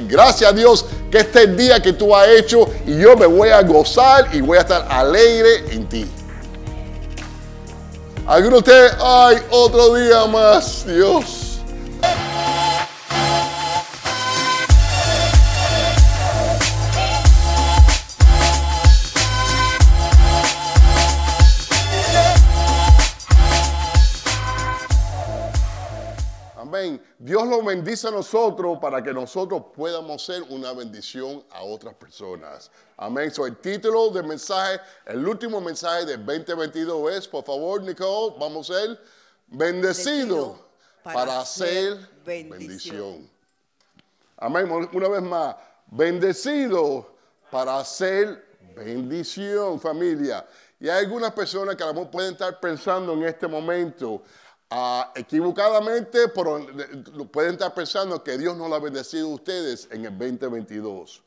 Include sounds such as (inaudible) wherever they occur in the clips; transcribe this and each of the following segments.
gracias a Dios que este es el día que tú has hecho y yo me voy a gozar y voy a estar alegre en ti. Algunos de ay, otro día más, Dios. Dios lo bendice a nosotros para que nosotros podamos ser una bendición a otras personas. Amén. So, el título del mensaje, el último mensaje de 2022 es, por favor, Nicole, vamos a ser bendecido para, hacer bendición. Amén. Una vez más, bendecido para hacer bendición, familia. Y hay algunas personas que a lo mejor pueden estar pensando en este momento, Ah, equivocadamente, pero pueden estar pensando que Dios no lo ha bendecido a ustedes en el 2022.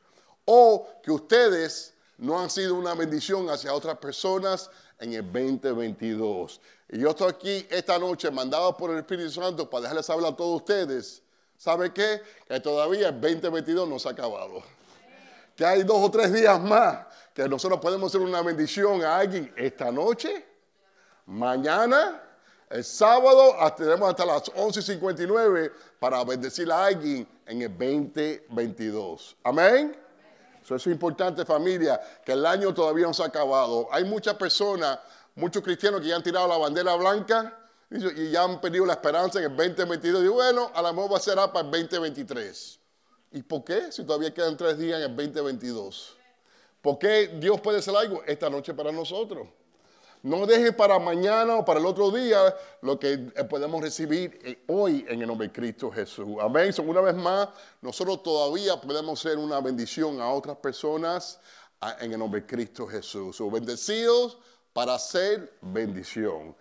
O que ustedes no han sido una bendición hacia otras personas en el 2022. Y yo estoy aquí esta noche mandado por el Espíritu Santo para dejarles hablar a todos ustedes. ¿Sabe qué? Que todavía el 2022 no se ha acabado. Que hay dos o tres días más que nosotros podemos ser una bendición a alguien esta noche, mañana el sábado tenemos hasta las 11.59 para bendecir a alguien en el 2022. Amén. Eso es importante familia, que el año todavía no se ha acabado. Hay muchas personas, muchos cristianos que ya han tirado la bandera blanca y ya han perdido la esperanza en el 2022. Y bueno, a lo mejor va a ser para el 2023. ¿Y por qué? Si todavía quedan tres días en el 2022. ¿Por qué Dios puede hacer algo esta noche para nosotros? No deje para mañana o para el otro día lo que eh, podemos recibir eh, hoy en el nombre de Cristo Jesús. Amén. una vez más, nosotros todavía podemos ser una bendición a otras personas en el nombre de Cristo Jesús. So, bendecidos para ser bendición.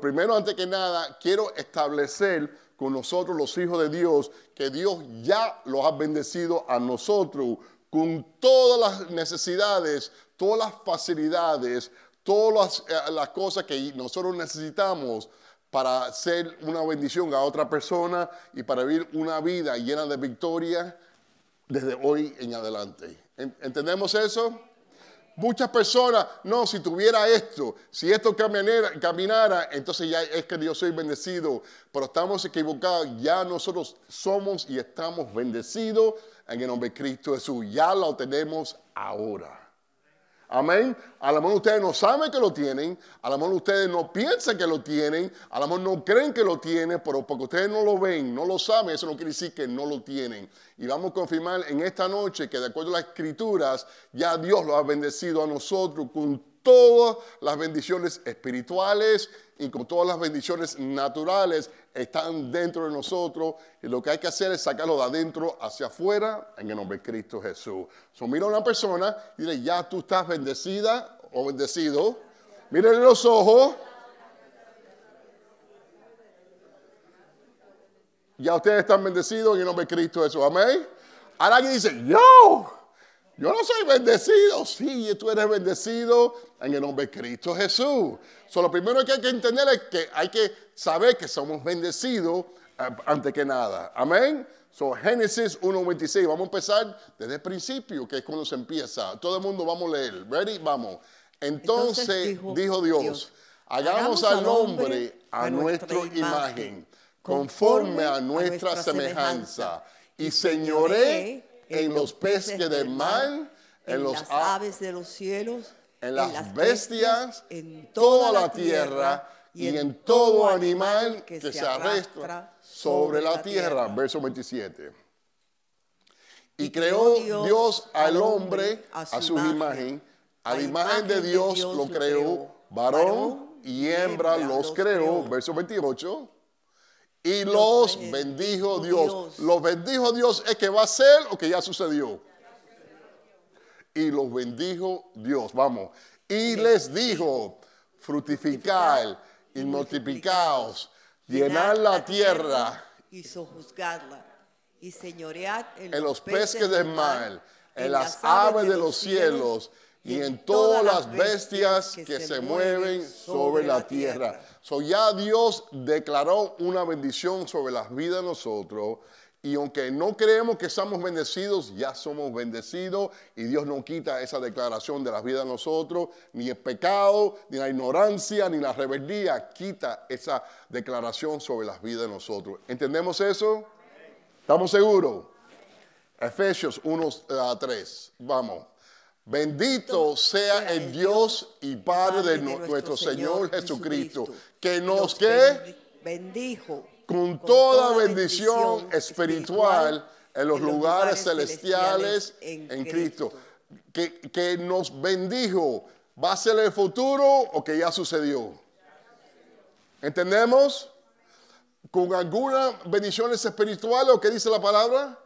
primero, antes que nada, quiero establecer con nosotros los hijos de Dios que Dios ya los ha bendecido a nosotros con todas las necesidades, todas las facilidades todas eh, las, cosas que nosotros necesitamos para ser una bendición a otra persona y para vivir una vida llena de victoria desde hoy en adelante. ¿Entendemos eso? Muchas personas, no, si tuviera esto, si esto caminara, caminara, entonces ya es que yo soy bendecido, pero estamos equivocados, ya nosotros somos y estamos bendecidos en el nombre de Cristo Jesús, ya lo tenemos ahora. Amén. A lo mejor ustedes no saben que lo tienen, a lo mejor ustedes no piensan que lo tienen, a lo mejor no creen que lo tienen, pero porque ustedes no lo ven, no lo saben, eso no quiere decir que no lo tienen. Y vamos a confirmar en esta noche que de acuerdo a las escrituras, ya Dios lo ha bendecido a nosotros con todas las bendiciones espirituales y con todas las bendiciones naturales están dentro de nosotros y lo que hay que hacer es sacarlo de adentro hacia afuera en el nombre de Cristo Jesús. So, mira a una persona y dile, ya tú estás bendecida o bendecido. Mírenle los ojos. Ya ustedes están bendecidos en el nombre de Cristo Jesús. Amén. Ahora alguien dice, yo. Yo no soy bendecido. Sí, tú eres bendecido en el nombre de Cristo Jesús. lo primero que hay que entender es que hay que saber que somos bendecidos eh, antes que nada. Amén. So, Génesis 1.26. Vamos a empezar desde el principio, que es cuando se empieza. Todo el mundo vamos a leer. ¿Ready? Vamos. Entonces, dijo, Dios, hagamos, al hombre a nuestra, imagen, conforme a nuestra semejanza, y señoré en los peces del mar, en los las aves de los cielos, en las, bestias, en toda la tierra y en todo animal que se arrastra sobre la tierra. Verso 27. Y creó Dios al hombre a su imagen, a la imagen de Dios lo creó, varón y hembra los creó. Verso 28. Y los bendijo Dios. Los bendijo Dios es que va a ser o que ya sucedió. Y los bendijo Dios. Vamos. Y les dijo, fructificad y multiplicaos, llenad la tierra y sojuzgadla y señoread en los peces del mar, en las aves de los cielos y en todas las bestias que, se mueven sobre la tierra. ya Dios declaró una bendición sobre las vidas de nosotros. Y aunque no creemos que estamos bendecidos, ya somos bendecidos y Dios no quita esa declaración de las vidas de nosotros, ni el pecado, ni la ignorancia, ni la rebeldía, quita esa declaración sobre las vidas de nosotros. ¿Entendemos eso? ¿Estamos seguros? Efesios 1 a 3, vamos. Bendito sea el Dios y Padre de nuestro Señor Jesucristo, que nos que bendijo con toda bendición espiritual en los lugares celestiales en Cristo. Que, que nos bendijo. ¿Va a ser el futuro o que ya sucedió? ¿Entendemos? ¿Con algunas bendiciones espirituales o qué dice la palabra?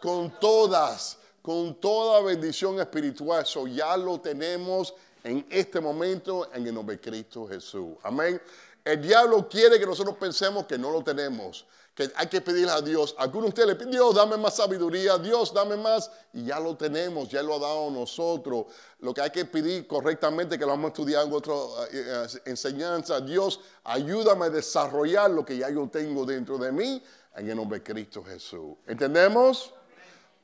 Con todas con toda bendición espiritual. Eso ya lo tenemos en este momento en el nombre de Cristo Jesús. Amén. El diablo quiere que nosotros pensemos que no lo tenemos, que hay que pedirle a Dios. Algunos de ustedes le piden, Dios, dame más sabiduría, Dios, dame más, y ya lo tenemos, ya lo ha dado nosotros. Lo que hay que pedir correctamente, que lo vamos a estudiar en otra eh, eh, enseñanza, Dios, ayúdame a desarrollar lo que ya yo tengo dentro de mí en el nombre de Cristo Jesús. ¿Entendemos?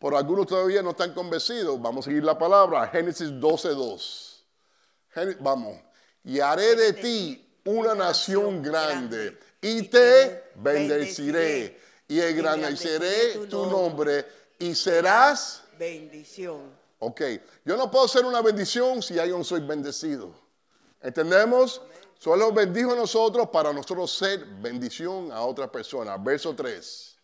Por algunos todavía no están convencidos. Vamos a seguir la palabra. Génesis 12.2. vamos. Y haré de ti una nación grande y te bendeciré y engrandeceré tu nombre y serás bendición. Ok, yo no puedo ser una bendición si yo no soy bendecido. ¿Entendemos? Solo bendijo a nosotros para nosotros ser bendición a otra persona. Verso 3.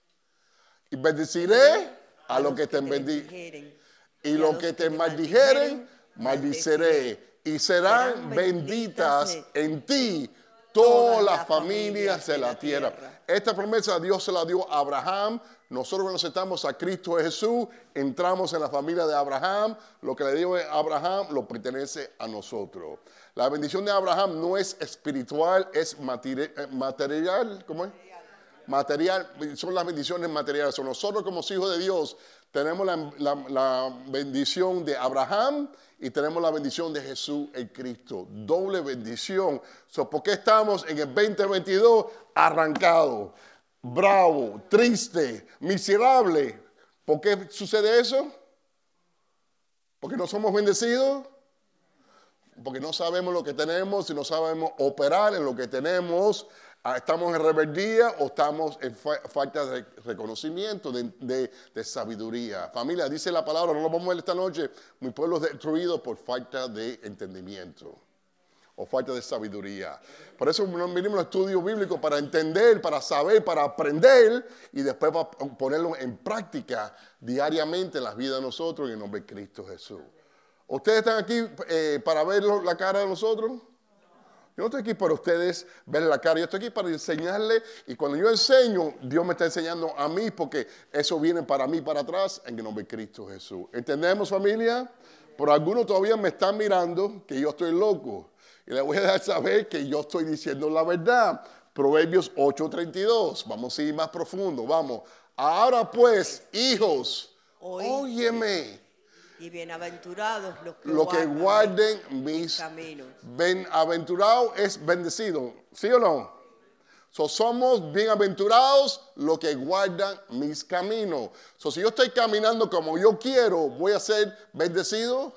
Y bendeciré a, los que, te bendigen. Y, lo los que te maldijeren, maldiceré. Y serán benditas en ti todas las familias de la tierra. Esta promesa Dios se la dio a Abraham. Nosotros nos sentamos a Cristo Jesús, entramos en la familia de Abraham. Lo que le dio a Abraham lo pertenece a nosotros. La bendición de Abraham no es espiritual, es eh, material. ¿Cómo es? material, son las bendiciones materiales. nosotros como hijos de Dios tenemos la, bendición de Abraham y tenemos la bendición de Jesús el Cristo. Doble bendición. ¿Por qué estamos en el 2022 arrancado, bravo, triste, miserable? ¿Por qué sucede eso? Porque no somos bendecidos porque no sabemos lo que tenemos y no sabemos operar en lo que tenemos. Ah, ¿Estamos en rebeldía o estamos en falta de reconocimiento, de, sabiduría? Familia, dice la palabra, no lo vamos a ver esta noche, mi pueblo es destruido por falta de entendimiento o falta de sabiduría. Por eso vinimos al estudio bíblico para entender, para saber, para aprender y después para ponerlo en práctica diariamente en la vida de nosotros en el nombre de Cristo Jesús. ¿Ustedes están aquí eh, para ver la cara de nosotros? Yo no estoy aquí para ustedes ver la cara, yo estoy aquí para enseñarle y cuando yo enseño, Dios me está enseñando a mí porque eso viene para mí, para atrás, en el nombre de Cristo Jesús. ¿Entendemos familia? Por algunos todavía me están mirando que yo estoy loco y les voy a dar saber que yo estoy diciendo la verdad. Proverbios 8:32, vamos a ir más profundo, vamos. Ahora pues, hijos, óyeme y bienaventurados los que, que guarden mis caminos. Bienaventurado es bendecido, ¿sí o no? So, somos bienaventurados los que guardan mis caminos. So, si yo estoy caminando como yo quiero, voy a ser bendecido.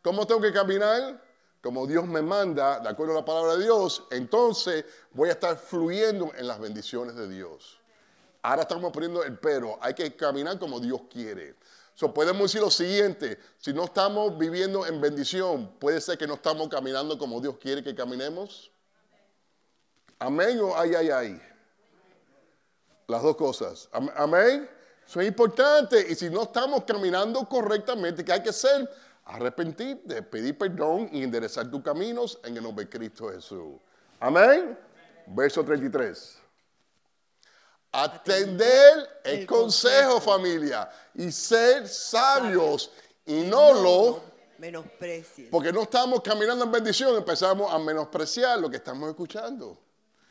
¿Cómo tengo que caminar? Como Dios me manda, de acuerdo a la palabra de Dios, entonces voy a estar fluyendo en las bendiciones de Dios. Ahora estamos poniendo el pero, hay que caminar como Dios quiere podemos decir lo siguiente, si no estamos viviendo en bendición, puede ser que no estamos caminando como Dios quiere que caminemos. Amén o ay, ay, ay. Las dos cosas. Amén. Eso es importante. Y si no estamos caminando correctamente, ¿qué hay que hacer? Arrepentir, pedir perdón y enderezar tus caminos en el nombre de Cristo Jesús. Amén. Verso 33. Atender el consejo, familia, y ser sabios y no lo menosprecies. Porque no estamos caminando en bendición, empezamos a menospreciar lo que estamos escuchando.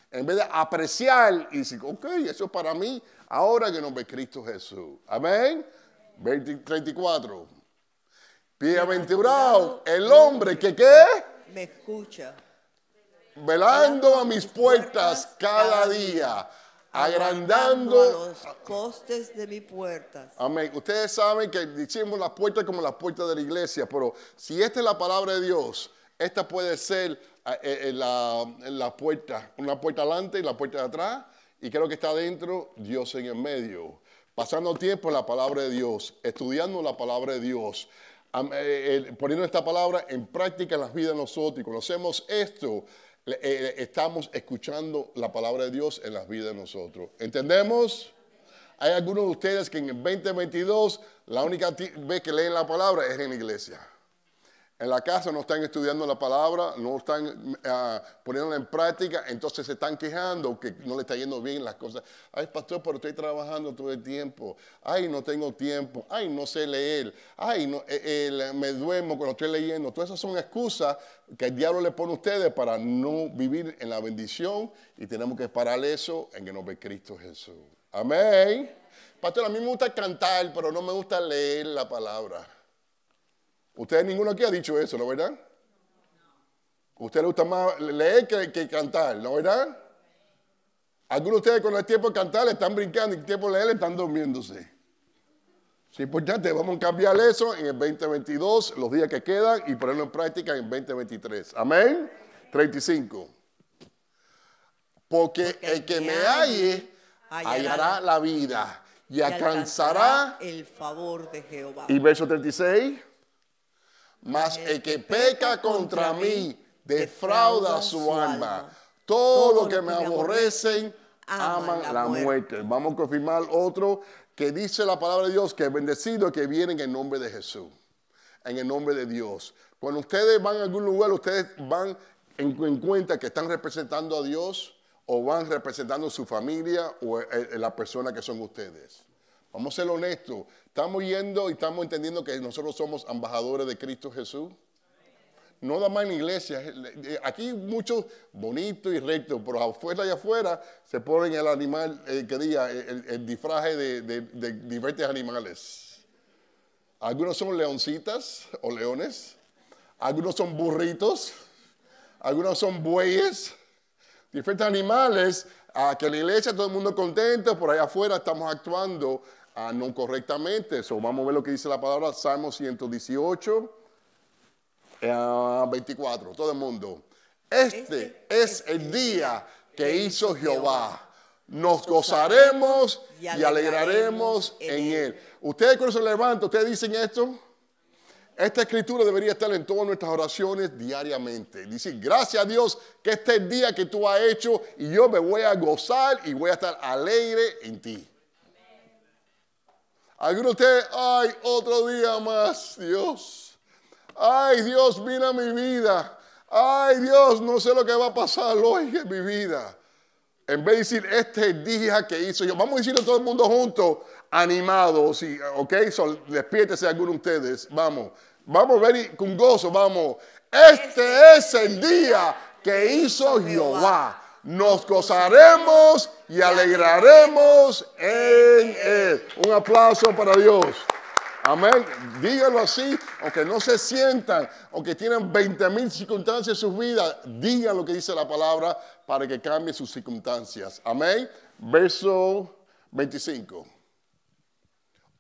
En vez de apreciar y decir, ok, eso es para mí, ahora que nos ve Cristo Jesús. Amén. 20, 34. Bienaventurado el hombre que qué? Me escucha. Velando a mis puertas cada día agrandando a los costes de mi puerta. Amén. Ustedes saben que decimos las puertas como las puertas de la iglesia, pero si esta es la palabra de Dios, esta puede ser eh, eh, la, la puerta, una puerta adelante y la puerta de atrás, y creo que está adentro, Dios en el medio. Pasando tiempo en la palabra de Dios, estudiando la palabra de Dios, eh, poniendo esta palabra en práctica en las vidas de nosotros y conocemos esto eh, estamos escuchando la palabra de Dios en las vidas de nosotros. ¿Entendemos? Hay algunos de ustedes que en el 2022 la única vez que leen la palabra es en la iglesia en la casa, no están estudiando la palabra, no están ah, poniéndola en práctica, entonces se están quejando que no le está yendo bien las cosas. Ay, pastor, pero estoy trabajando todo el tiempo. Ay, no tengo tiempo. Ay, no sé leer. Ay, eh, eh, me duermo cuando estoy leyendo. Todas esas son excusas que el diablo le pone a ustedes para no vivir en la bendición y tenemos que parar eso en que nos ve Cristo Jesús. Amén. Pastor, a mí me gusta cantar, pero no me gusta leer la palabra. Ustedes ninguno aquí ha dicho eso, ¿no verdad? A Usted le gusta más leer que, cantar, ¿no verdad? Algunos de ustedes con el tiempo de cantar están brincando y el tiempo de leer están durmiéndose. Es importante, vamos a cambiar eso en el 2022, los días que quedan, y ponerlo en práctica en el 2023. Amén. 35. Porque el que me halle hallará la vida y alcanzará el favor de Jehová. Y verso 36 mas el que peca contra mí defrauda su alma. Todo lo que me aborrecen aman la muerte. Vamos a confirmar otro que dice la palabra de Dios, que es bendecido que viene en el nombre de Jesús, en el nombre de Dios. Cuando ustedes van a algún lugar, ustedes van en, cuenta que están representando a Dios o van representando su familia o eh, eh, la persona que son ustedes. Vamos a ser honestos. Estamos yendo y estamos entendiendo que nosotros somos embajadores de Cristo Jesús. No da más en iglesia. Aquí muchos bonitos y recto, pero afuera y afuera se ponen el animal, eh, que diga, el, disfraje de, de, diferentes animales. Algunos son leoncitas o leones. Algunos son burritos. Algunos son bueyes. Diferentes animales a ah, que la iglesia todo el mundo contento, por allá afuera estamos actuando Ah, no correctamente. So, vamos a ver lo que dice la palabra, Salmo 118, 24. Eh, Todo el mundo. Este, este es el día que hizo Jehová. Nos gozaremos y alegraremos en él. Ustedes cuando se levantan, ustedes dicen esto. Esta escritura debería estar en todas nuestras oraciones diariamente. Dice, gracias a Dios que este es el día que tú has hecho y yo me voy a gozar y voy a estar alegre en ti. Algunos de ustedes, ay, otro día más, Dios. Ay, Dios, mira mi vida. Ay, Dios, no sé lo que va a pasar hoy en mi vida. En vez de decir, este día que hizo yo, vamos a decirlo todo el mundo juntos, animados, ok, so, despiértese alguno de ustedes, vamos, vamos, ver con gozo, vamos. Este es el día que hizo Jehová nos gozaremos y alegraremos en Él. Un aplauso para Dios. Amén. Díganlo así, aunque no se sientan, aunque tienen 20 mil circunstancias en su vida, digan lo que dice la palabra para que cambie sus circunstancias. Amén. Verso 25.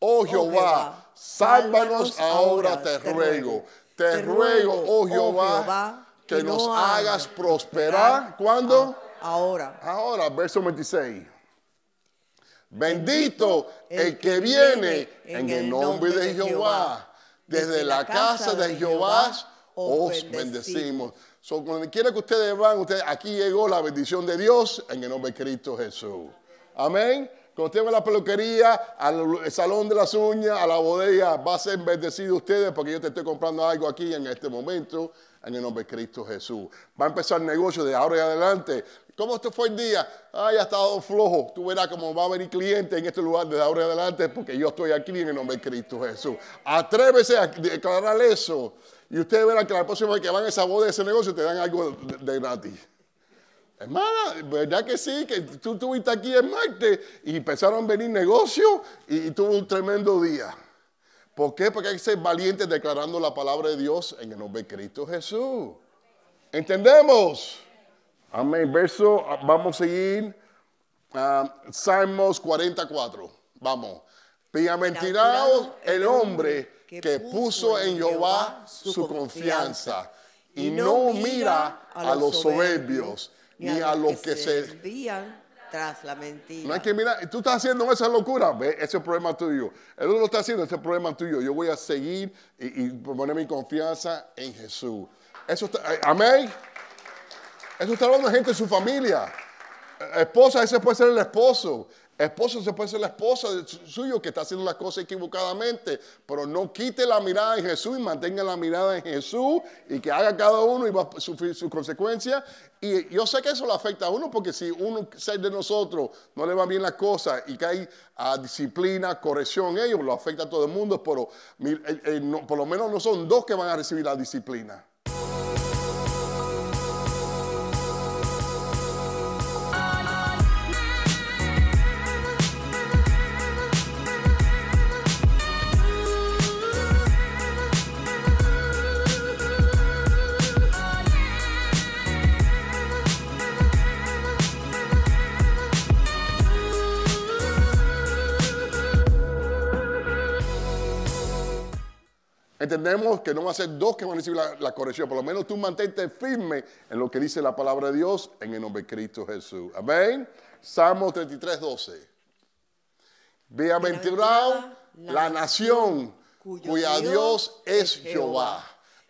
Oh Jehová, sálvanos ahora, te ruego. Te ruego, oh, oh Jehová, que nos hagas prosperar. ¿Cuándo? Ah. Ahora. Ahora, verso 26. Bendito el que viene en el nombre de Jehová. Desde la casa de Jehová os bendecimos. Son cuando quiera que ustedes van, ustedes, aquí llegó la bendición de Dios en el nombre de Cristo Jesús. Amén. Cuando usted la peluquería, al salón de las uñas, a la bodega, va a ser bendecido ustedes porque yo te estoy comprando algo aquí en este momento, en el nombre de Cristo Jesús. Va a empezar el negocio de ahora y adelante. ¿Cómo fue el día? Ay, ha estado flojo. Tú verás cómo va a venir cliente en este lugar desde ahora en adelante porque yo estoy aquí en el nombre de Cristo Jesús. Atrévese a declarar eso. Y ustedes verán que la próxima vez que van a esa boda de ese negocio te dan algo de, gratis. Hermana, ¿verdad que sí? Que tú estuviste aquí en Marte y empezaron a venir negocios y, y, tuvo un tremendo día. ¿Por qué? Porque hay que ser valientes declarando la palabra de Dios en el nombre de Cristo Jesús. ¿Entendemos? Amén. Verso, ah, vamos a seguir. Ah, Salmos 44. Vamos. Bienaventurado el hombre que puso en Jehová su confianza y no mira a los soberbios ni a los que se desvían tras la mentira. No hay que mirar, tú estás haciendo esa locura, ¿Ve? ese es el problema tuyo. Él no lo está haciendo, ese es el problema tuyo. Yo voy a seguir y, y poner mi confianza en Jesús. Eso está, amén. Eso está hablando de gente de su familia. Esposa, ese puede ser el esposo. Esposo, se puede ser la esposa suyo que está haciendo las cosas equivocadamente. Pero no quite la mirada en Jesús y mantenga la mirada en Jesús y que haga cada uno y va a sufrir sus consecuencias. Y yo sé que eso le afecta a uno porque si uno, seis de nosotros, no le va bien las cosas y cae a ah, disciplina, corrección, ellos, lo afecta a todo el mundo. Pero por lo menos no son dos que van a recibir la disciplina. entendemos que no va a ser dos que van a recibir la, corrección. Por lo menos tú mantente firme en lo que dice la palabra de Dios en el nombre de Cristo Jesús. Amén. Salmo 33, 12. Bienaventurado la nación cuya Dios es Jehová,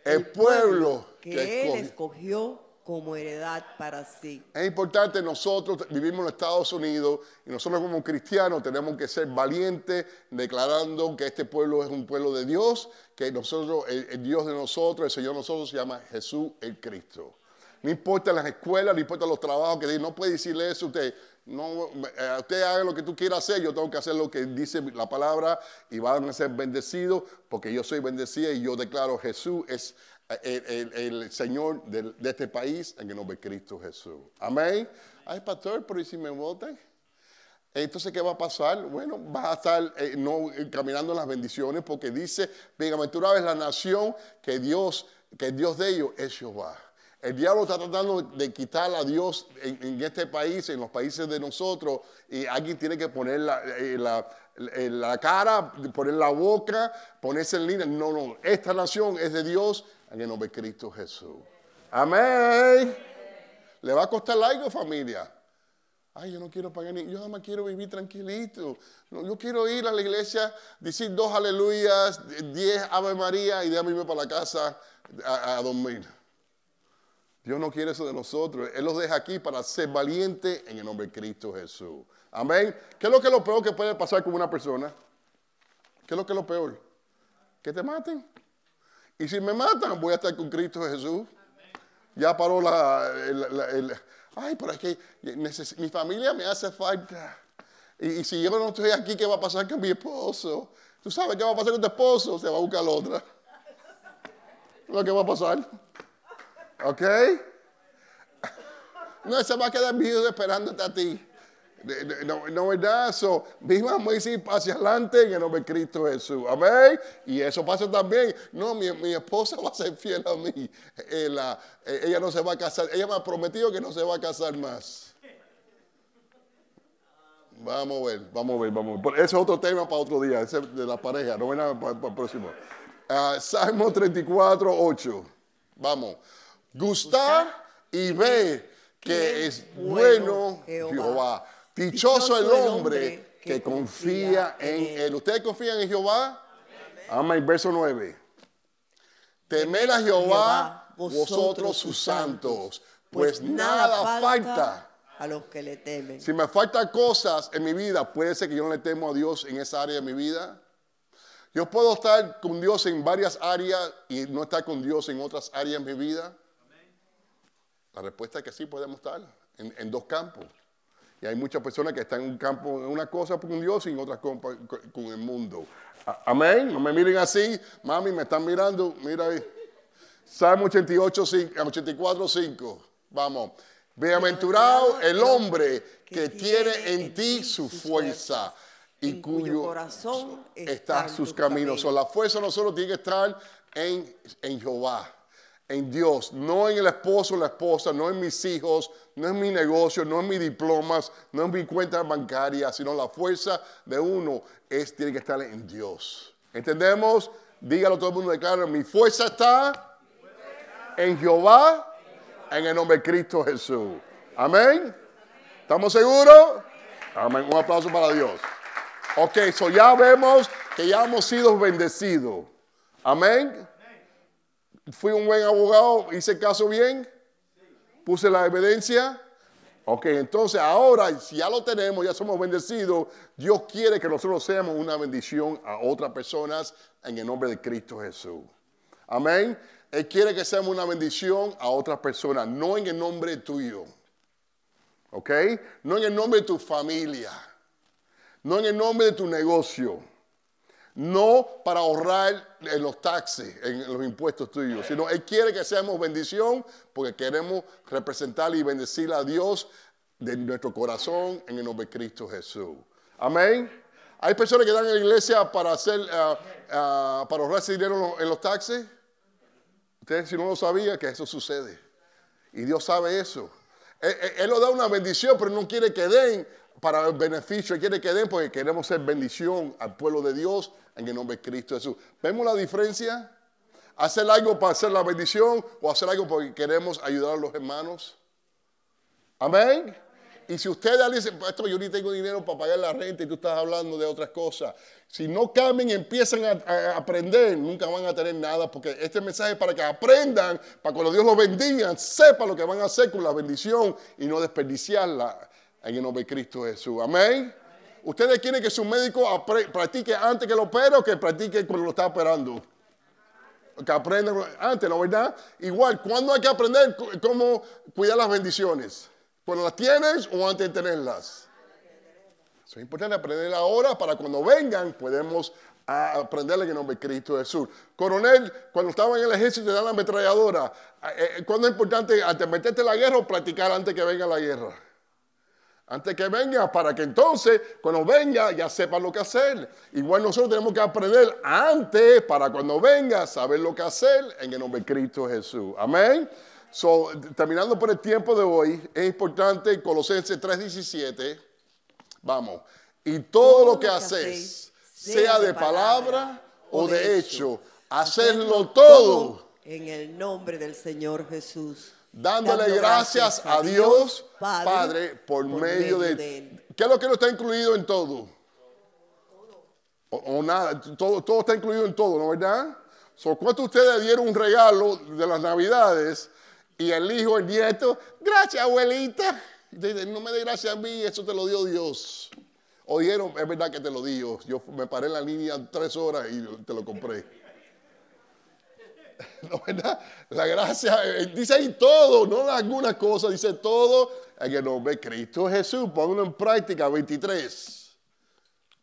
el pueblo que él escogió como heredad para sí. Es importante, nosotros vivimos en Estados Unidos y nosotros como cristianos tenemos que ser valientes declarando que este pueblo es un pueblo de Dios, que nosotros, el, Dios de nosotros, el Señor de nosotros se llama Jesús el Cristo. No importa las escuelas, no importa los trabajos que no puede decirle eso a usted. No, eh, usted haga lo que tú quieras hacer, yo tengo que hacer lo que dice la palabra y van a ser bendecidos porque yo soy bendecida y yo declaro Jesús es el, Señor de, este país en el nombre de Cristo Jesús. Amén. Ay, pastor, por ¿y si me votan? Entonces, ¿qué va a pasar? Bueno, vas a estar eh, no, eh, caminando las bendiciones porque dice, tú es la nación que Dios, que Dios de ellos es Jehová. El diablo está tratando de quitar a Dios en, este país, en los países de nosotros, y alguien tiene que poner la, eh, la cara, poner la boca, ponerse en línea. No, no, esta nación es de Dios, en el nombre de Cristo Jesús. Amén. Le va a costar algo, familia. Ay, yo no quiero pagar ni. Yo nada más quiero vivir tranquilito. yo quiero ir a la iglesia, decir dos aleluyas, diez Ave María y déjame irme para la casa a, a dormir. Dios no quiere eso de nosotros. Él los deja aquí para ser valiente en el nombre de Cristo Jesús. Amén. ¿Qué es lo que es lo peor que puede pasar con una persona? ¿Qué es lo que es lo peor? Que te maten. Y si me matan, voy a estar con Cristo Jesús. Ya paró la, ay, pero es que mi familia me hace falta. Y, si yo no estoy aquí, ¿qué va a pasar con mi esposo? Tú sabes qué va a pasar con tu esposo, se va a buscar otra. Lo que va a pasar. ¿Ok? (laughs) No, se va a quedar vivo esperándote a ti. No, no eso so, vivamos así hacia adelante en el nombre de Cristo Jesús. Amén. Y eso pasa también. No, mi, esposa va a ser fiel a mí. Ella, eh, eh, ella no se va a casar. Ella me ha prometido que no se va a casar más. Vamos a ver, vamos a ver, vamos a ver. Ese es otro tema para otro día, ese de la pareja. No nada para, el próximo. Ah, Salmo 34, 8. Vamos. Gustar y ver que es bueno Jehová. Dichoso el hombre que confía en Él. ¿Ustedes confían en Jehová? Ama el Verso 9. Temer a Jehová, vosotros sus santos, pues, pues nada falta a los que le temen. Si me faltan cosas en mi vida, puede ser que yo no le temo a Dios en esa área de mi vida. Yo puedo estar con Dios en varias áreas y no estar con Dios en otras áreas de mi vida. La respuesta es que sí podemos estar en dos campos. Y hay muchas personas que están en un campo, en una cosa con Dios y en otra con, el mundo. Amén. No me miren así. Mami, me están mirando. Mira ahí. Salmo 88, 84, 5. Vamos. Bienaventurado el hombre que tiene en ti su fuerza y cuyo corazón está en sus caminos. O la fuerza de solo tiene que estar en Jehová en Dios, no en el esposo o la esposa, no en mis hijos, no en mi negocio, no en mis diplomas, no en mi cuenta bancaria, sino la fuerza de uno es, tiene que estar en Dios. ¿Entendemos? Dígalo todo el mundo de claro, mi fuerza está en Jehová, en el nombre de Cristo Jesús. Amén. ¿Estamos seguros? Amén. Un aplauso para Dios. Ok, so ya vemos que ya hemos sido bendecidos. Amén fui un buen abogado, hice caso bien, puse la evidencia. Ok, entonces ahora, si ya lo tenemos, ya somos bendecidos, Dios quiere que nosotros seamos una bendición a otras personas en el nombre de Cristo Jesús. Amén. Él quiere que seamos una bendición a otras personas, no en el nombre tuyo. ¿Ok? No en el nombre de tu familia. No en el nombre de tu negocio. No para ahorrar en los taxes, en los impuestos tuyos, sino Él quiere que seamos bendición porque queremos representar y bendecir a Dios de nuestro corazón en el nombre de Cristo Jesús. Amén. Hay personas que dan a la iglesia para hacer, ah, ah, para ahorrarse dinero en los taxis. Ustedes, si no lo sabían, que eso sucede. Y Dios sabe eso. Él, él, él, lo da una bendición, pero no quiere que den para el beneficio que quiere que den, porque queremos ser bendición al pueblo de Dios en el nombre de Cristo Jesús. ¿Vemos la diferencia? ¿Hacer algo para hacer la bendición o hacer algo porque queremos ayudar a los hermanos? Amén. Y si ustedes dicen, esto yo ni tengo dinero para pagar la renta y tú estás hablando de otras cosas, si no cambian y empiezan a, aprender, nunca van a tener nada, porque este mensaje es para que aprendan, para cuando Dios los bendiga, sepan lo que van a hacer con la bendición y no desperdiciarla el nombre de Cristo Jesús. Amén. ¿Ustedes quieren que su médico practique antes que lo opere o que practique cuando lo está operando? Que aprenda antes, la verdad? Igual, ¿cuándo hay que aprender cómo cuidar las bendiciones? ¿Cuando las tienes o antes de tenerlas? es importante aprender ahora para cuando vengan podemos aprenderle el nombre de Cristo Jesús. Coronel, cuando estaba en el ejército te dan la ametralladora. Eh, eh, ¿Cuándo es importante, antes de meterte en la guerra o practicar antes que venga la guerra? Antes que venga, para que entonces, cuando venga, ya sepa lo que hacer. Igual nosotros tenemos que aprender antes, para cuando venga, saber lo que hacer en el nombre de Cristo Jesús. Amén. So, terminando por el tiempo de hoy, es importante Colosenses 3:17. Vamos. Y todo, lo que, haces, sea de palabra o de hecho, hecho hacedlo todo. En el nombre del Señor Jesús dándole gracias, a Dios Padre, por, medio, de, ¿Qué es lo que no está incluido en todo? O, nada, todo, todo, está incluido en todo, ¿no verdad? So, ¿Cuántos ustedes dieron un regalo de las navidades y el hijo, el nieto, gracias abuelita? no me dé gracias a mí, eso te lo dio Dios. O dieron, es verdad que te lo dio. Yo me paré en la línea tres horas y te lo compré. (laughs) La gracia, eh, dice ahí todo, no algunas cosa, dice todo en que nombre de Cristo Jesús. Ponlo en práctica, 23.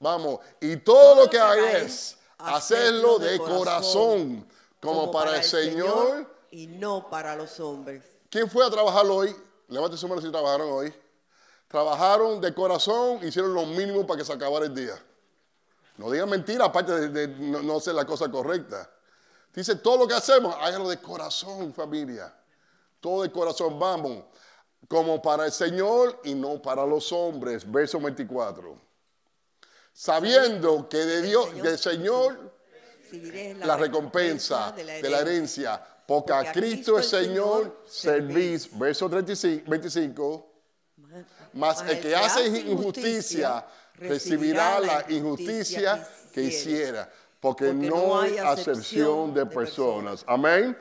Vamos, y todo, lo que hay es hacerlo de corazón, como, para, el Señor, y no para los hombres. ¿Quién fue a trabajar hoy? Levante su mano si trabajaron hoy. Trabajaron de corazón, hicieron lo mínimo para que se acabara el día. No digan mentira, aparte de, no, no la cosa correcta. Dice, todo lo que hacemos, hágalo de corazón, familia. Todo de corazón, vamos. Como para el Señor y no para los hombres. Verso 24. Sabiendo que de Dios, del Señor, la recompensa de la herencia. Porque a Cristo el Señor servís. Verso 25. Mas el que hace injusticia recibirá la injusticia que hiciera porque, no, hay acepción de, personas. Amén.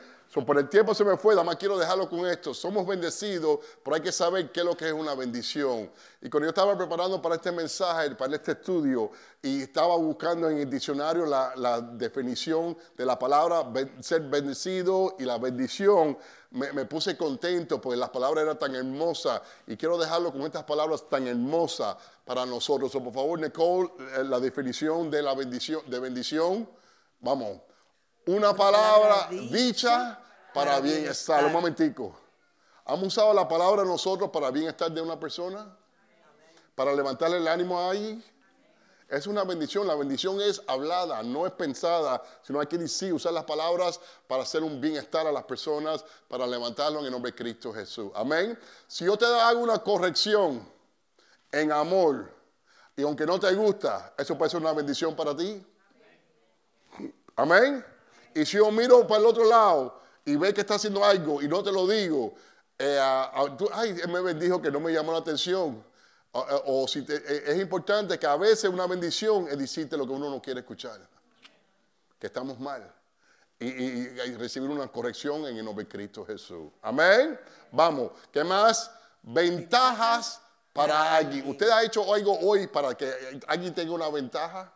por el tiempo se me fue, nada más quiero dejarlo con esto. Somos bendecidos, pero hay que saber qué es lo que es una bendición. Y cuando yo estaba preparando para este mensaje, para este estudio, y estaba buscando en el diccionario la, definición de la palabra ser bendecido y la bendición, me, puse contento porque las palabras eran tan hermosas y quiero dejarlo con estas palabras tan hermosas para nosotros. So, por favor, Nicole, eh, la definición de la bendición, de bendición, vamos, una palabra, dicha, para, bienestar. Un momentico. ¿Hemos usado la palabra nosotros para bienestar de una persona? Para levantarle el ánimo a alguien. Es una bendición. La bendición es hablada, no es pensada, sino hay que decir, usar las palabras para hacer un bienestar a las personas, para levantarlo en el nombre de Cristo Jesús. Amén. Si yo te hago una corrección en amor, y aunque no te gusta, eso puede ser una bendición para ti. Amén. Y si yo miro para el otro lado y ve que está haciendo algo y no te lo digo, eh, ay, me bendijo que no me llamó la atención. Eh, o, si eh, es importante que a veces una bendición es decirte lo que uno no quiere escuchar, que estamos mal. Y, recibir una corrección en el nombre de Cristo Jesús. Amén. Vamos, ¿qué más? Ventajas para alguien. ¿Usted ha hecho algo hoy para que alguien tenga una ventaja?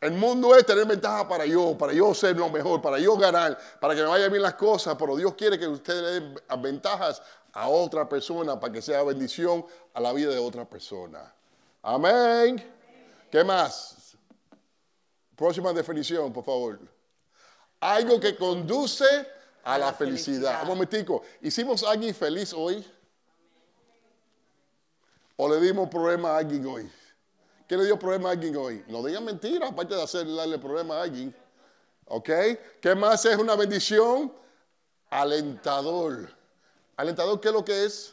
El mundo es tener ventaja para yo, para yo ser lo mejor, para yo ganar, para que me vayan bien las cosas, pero Dios quiere que usted le dé ventajas a otra persona para que sea bendición a la vida de otra persona. Amén. ¿Qué más? Próxima definición, por favor. Algo que conduce a, la, felicidad. Un momentico, ¿hicimos alguien feliz hoy? ¿O le dimos problema a alguien hoy? ¿Qué le dio problema a alguien hoy? No digan mentiras, aparte de hacerle darle problema a alguien. ¿Ok? ¿Qué más es una bendición? Alentador. Alentador, ¿qué es lo que es?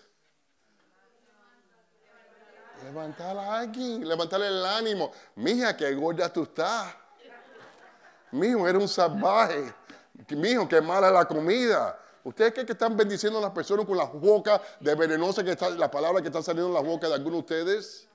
Levantar a alguien, levantarle el ánimo. Mija, qué gorda tú estás. Mijo, eres un salvaje. Mijo, qué mala la comida. ¿Ustedes creen que están bendiciendo a las personas con las bocas de venenosa que está, la palabra que están saliendo en las bocas de algunos de ustedes?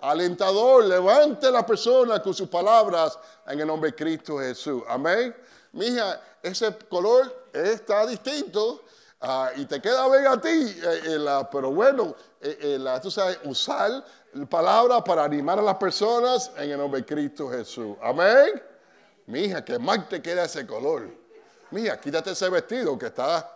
Alentador, levante a la persona con sus palabras en el nombre de Cristo Jesús. Amén. Mija, ese color está distinto Ah, y te queda bien a ti, eh, eh, pero bueno, eh, eh la, usar palabras para animar a las personas en el nombre de Cristo Jesús. Amén. Mija, que mal te queda ese color. Mija, quítate ese vestido que está.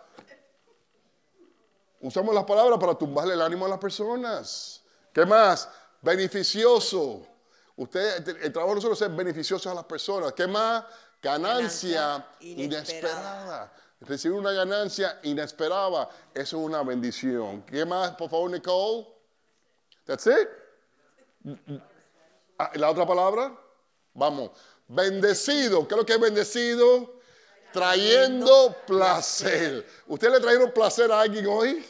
Usamos las palabras para tumbarle el ánimo a las personas. ¿Qué más? Beneficioso. Usted, el trabajo de nosotros es beneficioso a las personas. ¿Qué más? Ganancia, inesperada. Recibir una ganancia inesperada, eso es una bendición. ¿Qué más, por favor, Nicole? That's it. Ah, la otra palabra, vamos. Bendecido, ¿qué es lo que es bendecido? Trayendo placer. ¿Usted le trajeron placer a alguien hoy?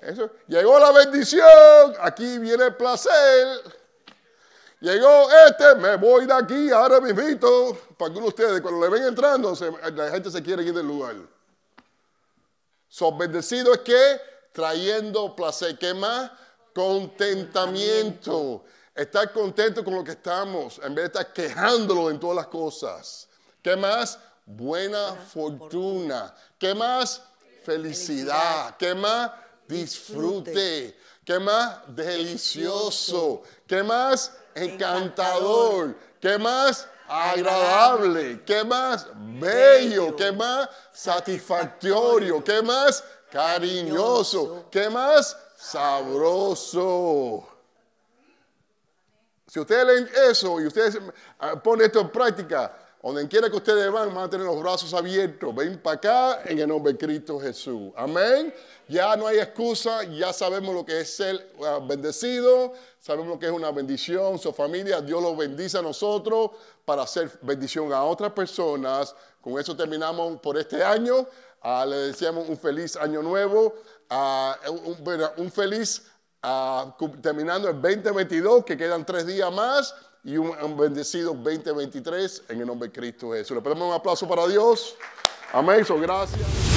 Eso. Llegó la bendición, aquí viene el placer. Llegó este, me voy de aquí ahora invito Para algunos ustedes, cuando le ven entrando, la gente se quiere ir del lugar. Sobredecido es que trayendo placer. ¿Qué más? Contentamiento. Estar contento con lo que estamos, en vez de estar quejándolo en todas las cosas. ¿Qué más? Buena fortuna. ¿Qué más? Felicidad. ¿Qué más? Disfrute. ¿Qué más? Delicioso. ¿Qué más? encantador. ¿Qué más? Agradable. ¿Qué más? Bello. ¿Qué más? Satisfactorio. ¿Qué más? Cariñoso. ¿Qué más? Sabroso. Si ustedes leen eso y ustedes ah, ponen esto en práctica, donde quiera que ustedes van, van a tener los brazos abiertos. Ven para acá en el nombre de Cristo Jesús. Amén. Ya no hay excusa, ya sabemos lo que es ser ah, bendecido, sabemos lo que es una bendición, su familia, Dios los bendice a nosotros para hacer bendición a otras personas. Con eso terminamos por este año. Les ah, le deseamos un feliz año nuevo, ah, un, feliz terminando el 2022, que quedan tres días más y un bendecido 2023 en el nombre de Cristo Jesús. Le pedimos un aplauso para Dios. Amén. So, gracias.